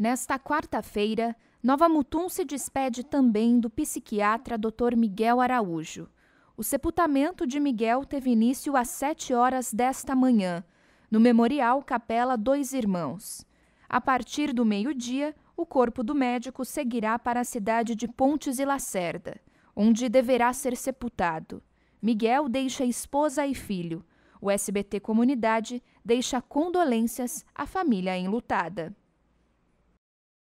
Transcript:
Nesta quarta-feira, Nova Mutum se despede também do psiquiatra Dr. Miguel Araújo. O sepultamento de Miguel teve início às 7 horas desta manhã, no Memorial Capela Dois Irmãos. A partir do meio-dia, o corpo do médico seguirá para a cidade de Pontes e Lacerda, onde deverá ser sepultado. Miguel deixa esposa e filho. O SBT Comunidade deixa condolências à família enlutada.